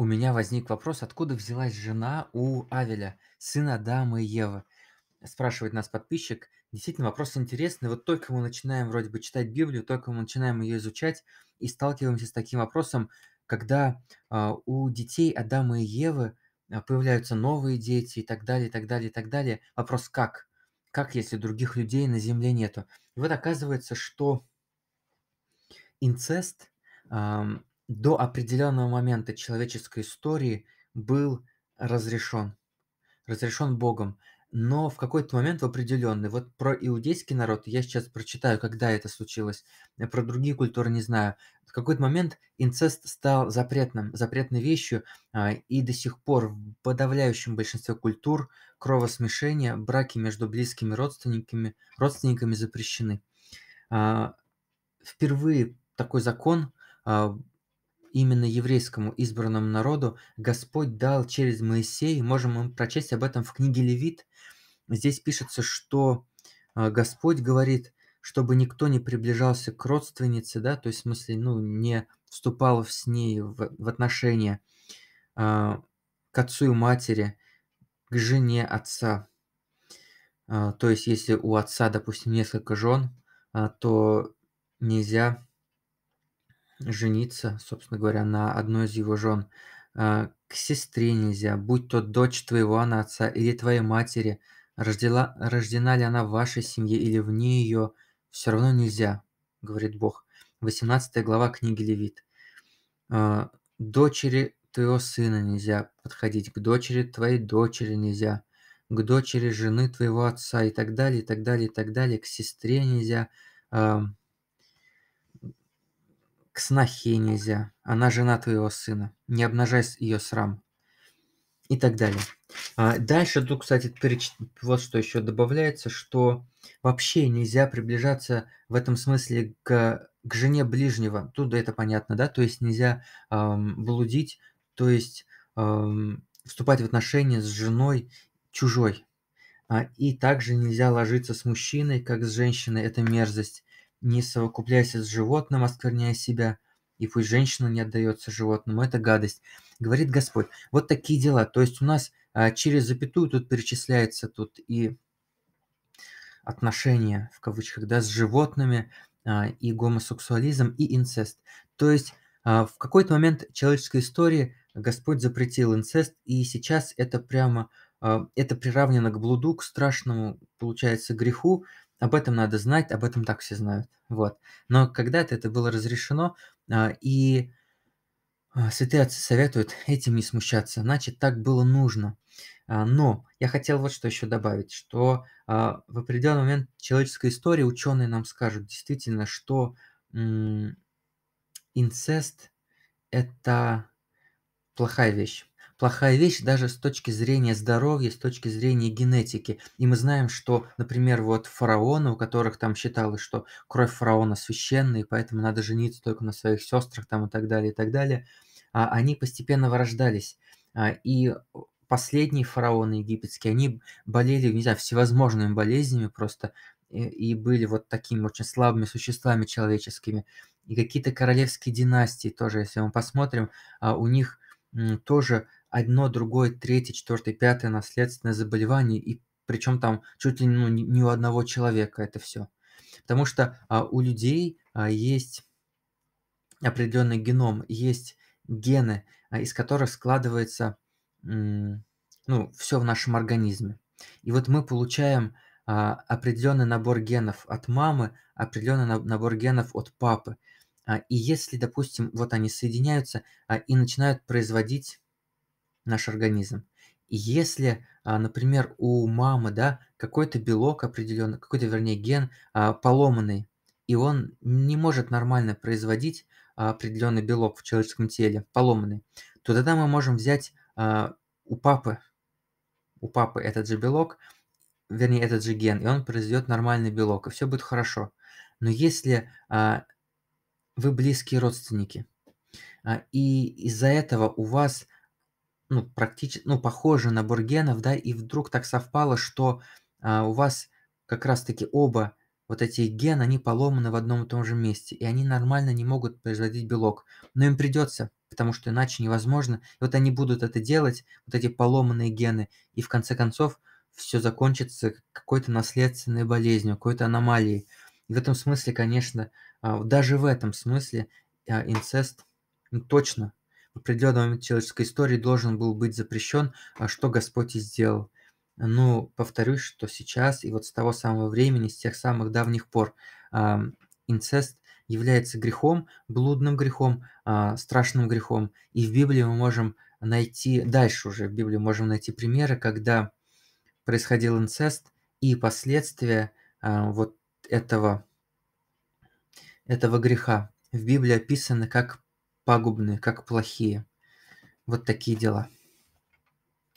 У меня возник вопрос, откуда взялась жена у Авеля, сына Адама и Евы? Спрашивает нас подписчик. Действительно, вопрос интересный. Вот только мы начинаем вроде бы читать Библию, только мы начинаем ее изучать и сталкиваемся с таким вопросом, когда э, у детей Адама и Евы а, появляются новые дети и так далее, и так далее, и так далее. Вопрос как? Как, если других людей на Земле нету? И вот оказывается, что инцест, эм, до определенного момента человеческой истории был разрешен, разрешен Богом. Но в какой-то момент в определенный, вот про иудейский народ, я сейчас прочитаю, когда это случилось, э, про другие культуры не знаю, в какой-то момент инцест стал запретным, запретной вещью, а, и до сих пор в подавляющем большинстве культур кровосмешение, браки между близкими родственниками, родственниками запрещены. А, впервые такой закон а, именно еврейскому избранному народу Господь дал через Моисея, можем мы прочесть об этом в книге Левит. Здесь пишется, что а, Господь говорит, чтобы никто не приближался к родственнице, да, то есть в смысле, ну, не вступал с ней в, в отношения а, к отцу и матери, к жене отца. А, то есть если у отца, допустим, несколько жен, то нельзя жениться, собственно говоря, на одной из его жен. А, к сестре нельзя, будь то дочь твоего она отца или твоей матери, рождела, рождена ли она в вашей семье или вне ее, все равно нельзя, говорит Бог. 18 глава книги Левит. А, дочери твоего сына нельзя подходить, к дочери твоей дочери нельзя, к дочери жены твоего отца и так далее, и так далее, и так далее, к сестре нельзя, к снохе нельзя. Она жена твоего сына. Не обнажай ее срам. И так далее. А дальше тут, кстати, переч... вот что еще добавляется, что вообще нельзя приближаться в этом смысле к, к жене ближнего. Тут это понятно, да? То есть нельзя эм, блудить, то есть эм, вступать в отношения с женой чужой. А, и также нельзя ложиться с мужчиной, как с женщиной, это мерзость не совокупляйся с животным, оскверняя себя, и пусть женщина не отдается животному. Это гадость. Говорит Господь. Вот такие дела. То есть у нас а, через запятую тут перечисляется тут и отношения, в кавычках, да, с животными, а, и гомосексуализм, и инцест. То есть а, в какой-то момент человеческой истории Господь запретил инцест, и сейчас это прямо, а, это приравнено к блуду, к страшному, получается, греху, об этом надо знать, об этом так все знают. Вот. Но когда-то это было разрешено, а, и а, святые отцы советуют этим не смущаться, значит, так было нужно. А, но я хотел вот что еще добавить, что в определенный момент человеческой истории ученые нам скажут действительно, что инцест – это плохая вещь плохая вещь даже с точки зрения здоровья, с точки зрения генетики. И мы знаем, что, например, вот фараоны, у которых там считалось, что кровь фараона священная, и поэтому надо жениться только на своих сестрах там и так далее, и так далее, а, они постепенно вырождались. А, и последние фараоны египетские, они болели, не знаю, всевозможными болезнями просто, и, и были вот такими очень слабыми существами человеческими. И какие-то королевские династии тоже, если мы посмотрим, а, у них тоже одно, другое, третье, четвертое, пятое наследственное заболевание, и причем там чуть ли ну, не у одного человека это все. Потому что а, у людей а, есть определенный геном, есть гены, а, из которых складывается ну, все в нашем организме. И вот мы получаем а, определенный набор генов от мамы, определенный набор генов от папы. А, и если, допустим, вот они соединяются а, и начинают производить наш организм. И если, а, например, у мамы, да, какой-то белок определенный, какой-то, вернее, ген а, поломанный, и он не может нормально производить а, определенный белок в человеческом теле, поломанный, то тогда мы можем взять у папы, у папы этот же белок, вернее, этот же ген, и он произведет нормальный белок, и все будет хорошо. Но если вы близкие родственники, и из-за этого у вас ну, практически, ну, похоже на бургенов, да, и вдруг так совпало, что а, у вас как раз-таки оба вот эти гены, они поломаны в одном и том же месте, и они нормально не могут производить белок. Но им придется, потому что иначе невозможно. И вот они будут это делать, вот эти поломанные гены, и в конце концов все закончится какой-то наследственной болезнью, какой-то аномалией. И в этом смысле, конечно, а, даже в этом смысле а, инцест ну, точно определенный момент человеческой истории должен был быть запрещен, а что Господь и сделал. Ну, повторюсь, что сейчас и вот с того самого времени, с тех самых давних пор э, инцест является грехом, блудным грехом, э, страшным грехом. И в Библии мы можем найти, дальше уже в Библии можем найти примеры, когда происходил инцест и последствия э, вот этого, этого греха в Библии описаны как пагубные, как плохие. Вот такие дела.